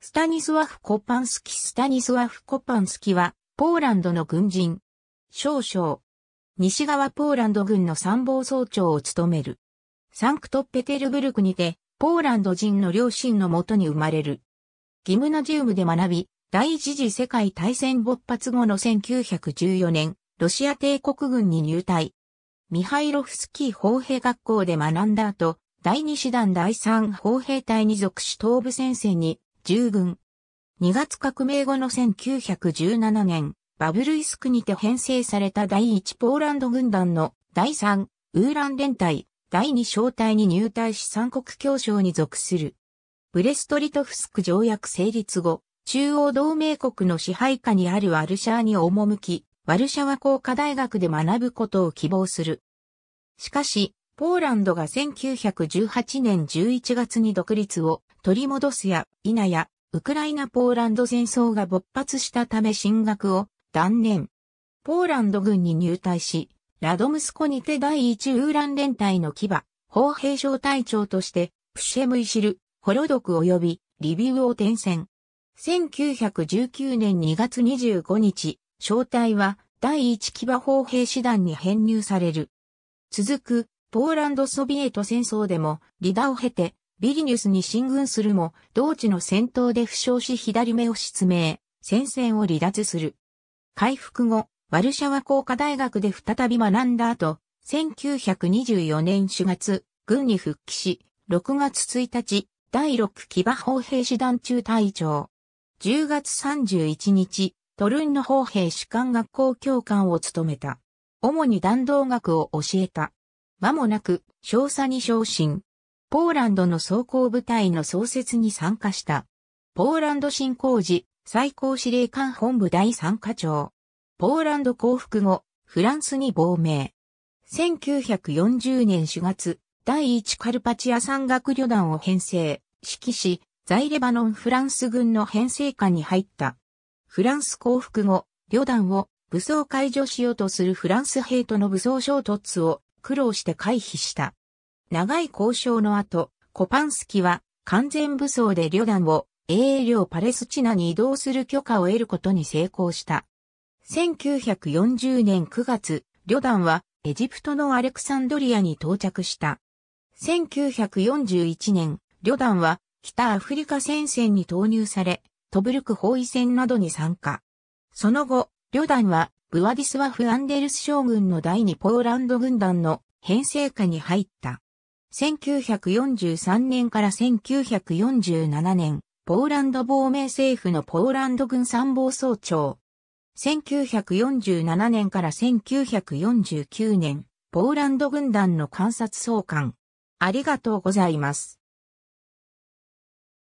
スタニスワフ・コパンスキスタニスワフ・コパンスキは、ポーランドの軍人、少々。西側ポーランド軍の参謀総長を務める。サンクトペテルブルクにて、ポーランド人の両親のもとに生まれる。ギムナジウムで学び、第一次世界大戦勃発後の1914年、ロシア帝国軍に入隊。ミハイロフスキー砲兵学校で学んだ後、第二師団第三砲兵隊に属し東部戦線に従軍。2月革命後の1917年、バブルイスクにて編成された第1ポーランド軍団の第3、ウーラン連隊、第2小隊に入隊し三国協商に属する。ブレストリトフスク条約成立後、中央同盟国の支配下にあるワルシャーに赴き、ワルシャワ工科大学で学ぶことを希望する。しかし、ポーランドが1918年11月に独立を取り戻すや、否や、ウクライナ・ポーランド戦争が勃発したため進学を断念。ポーランド軍に入隊し、ラドムスコにて第一ウーラン連隊の牙、砲兵小隊長として、プシェムイシル、ホロドク及びリビウを転戦。1919年2月25日、小隊は第一騎馬砲兵師団に編入される。続く、ポーランドソビエト戦争でも、リダを経て、ビリニュスに進軍するも、同地の戦闘で負傷し左目を失明、戦線を離脱する。回復後、ワルシャワ工科大学で再び学んだ後、1924年4月、軍に復帰し、6月1日、第6騎馬砲兵師団中隊長。10月31日、トルンの砲兵士官学校教官を務めた。主に弾道学を教えた。間もなく、少佐に昇進。ポーランドの装甲部隊の創設に参加した。ポーランド侵攻時、最高司令官本部第三課長。ポーランド降伏後、フランスに亡命。1940年4月、第1カルパチア山岳旅団を編成、指揮し、在レバノンフランス軍の編成下に入った。フランス降伏後、旅団を武装解除しようとするフランス兵との武装衝突を苦労して回避した。長い交渉の後、コパンスキは完全武装で旅団を英領パレスチナに移動する許可を得ることに成功した。1940年9月、旅団はエジプトのアレクサンドリアに到着した。1941年、旅団は北アフリカ戦線に投入され、トブルク包囲戦などに参加。その後、旅団はブワディスワフ・アンデルス将軍の第2ポーランド軍団の編成下に入った。1943年から1947年、ポーランド亡命政府のポーランド軍参謀総長。1947年から1949年、ポーランド軍団の観察総監。ありがとうございます。